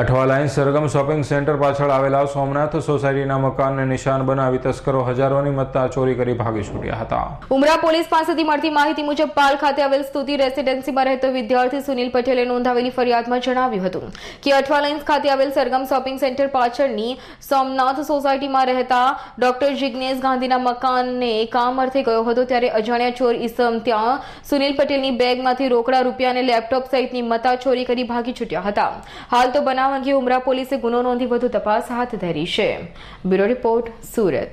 અઠવાલાઇન Sargam shopping centre પાછળ આવેલા સોમનાથ સોસાયટીના મકાનને નિશાન બનાવી તસ્કરો હજારોની મત્તા ચોરી કરી ભાગી છૂટ્યા હતા ઉમરા પોલીસ પાસેથી મળતી માહિતી મુજબ પાલ ખાતે આવેલ સ્તુતિ રેસિડેન્સીમાં રહેતો વિદ્યાર્થી સુનિલ પટેલે નોંધાવેલી ફરિયાદમાં જણાવ્યું હતું કે અઠવાલાઇન્સ ખાતે આવેલ સરગમ શોપિંગ સેન્ટર પાછળની સોમનાથ સોસાયટીમાં રહેતા ડોક્ટર જિગ્નેશ ગાંધીના મકાનને કામ અર્થે ગયો હતો ત્યારે અજાણ્યા ચોર ઇસમ ત્યાં સુનિલ પટેલની બેગમાંથી રોકડા રૂપિયા અને લેપટોપ સહિતની મતા ચોરી કરી ભાગી છૂટ્યા હતા હાલ તો બનાવ બનાવ અંગે ઉમરા પોલીસે ગુનો નોંધી વધુ તપાસ હાથ ધરી છે બ્યુરો રિપોર્ટ સુરત